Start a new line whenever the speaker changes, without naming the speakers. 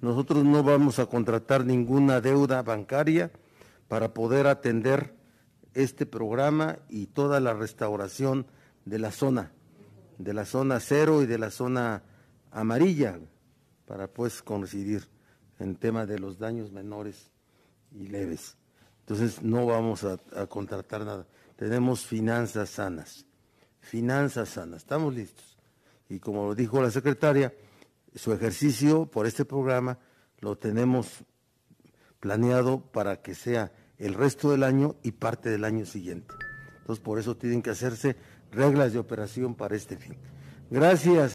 Nosotros no vamos a contratar ninguna deuda bancaria para poder atender este programa y toda la restauración de la zona, de la zona cero y de la zona amarilla, para pues coincidir en tema de los daños menores y leves. Entonces no vamos a, a contratar nada. Tenemos finanzas sanas, finanzas sanas, estamos listos. Y como lo dijo la secretaria, su ejercicio por este programa lo tenemos planeado para que sea el resto del año y parte del año siguiente. Entonces, por eso tienen que hacerse reglas de operación para este fin. Gracias.